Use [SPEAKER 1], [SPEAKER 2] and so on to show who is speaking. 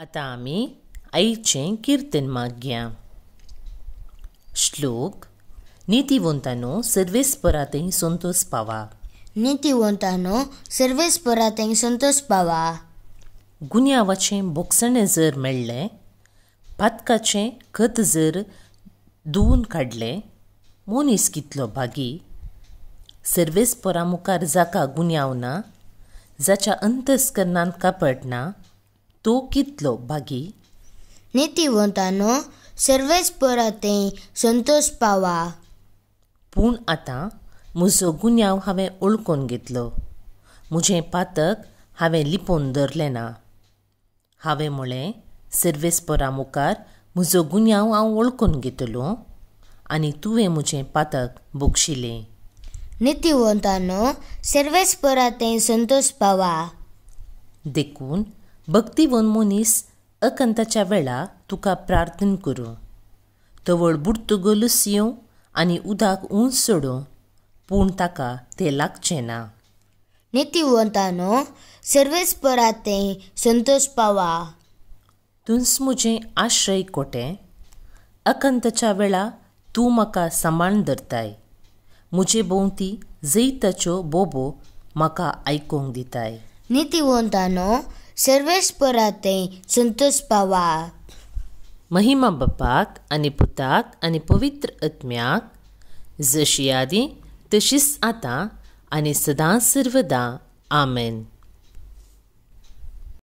[SPEAKER 1] आता आम्ही आईचे कीर्तन मागया श्लोक सर्वेस सर्वेस्परातही संतोष पावा
[SPEAKER 2] सर्वेस सर्वेस्परातही संतोष पावा
[SPEAKER 1] गुन्यावाचे बोक्सणे जर मेळ्ळें पातकाचें खत जर धुवून काढले मोनीस कितलो भागी सर्वेस्परा मुखार जाका गुन्यावना ना जाच्या अंतस्करणान कापड ना तो कितलो बागी नेतिवंतांनो सर्वेस परते तें
[SPEAKER 2] संतोष पावा
[SPEAKER 1] पूण आतां म्हजो गुन्यांव हांवें ओळखून घेतलो म्हजें पातक हांवें लिपोवन दवरलें ना हांवें म्हळें सर्वेस्परा मुखार म्हजो गुन्यांव हांव ओळखून घेतलो आनी तुवें म्हजें पातक बोगशिलें
[SPEAKER 2] नितिवंतानो सर्वेस्परा तें संतोष पावा
[SPEAKER 1] देखून वन मनीस अकंताच्या वेळा तुका प्रार्थना करूं तवळ गलूस येवं आनी उदक उंच सोडूं पूण ताका तें लागचें ना
[SPEAKER 2] नितीवंतानो सर्वेस पराते संतोष पावा
[SPEAKER 1] तुंस म्हजें आश्रय कोटें अकंतच्या वेळा तूं म्हाका सांबाळून धरताय म्हजे भोंवती जैताच्यो बोबो म्हाका आयकूंक दिताय
[SPEAKER 2] नितीवंतानो सर्वेश्वराते पराते संतोष पावा
[SPEAKER 1] महिमा बापाक आणि पुताक आणि पवित्र आत्म्याक जशी तशिस तशीच आतां आनी सदां सर्वदां आमेन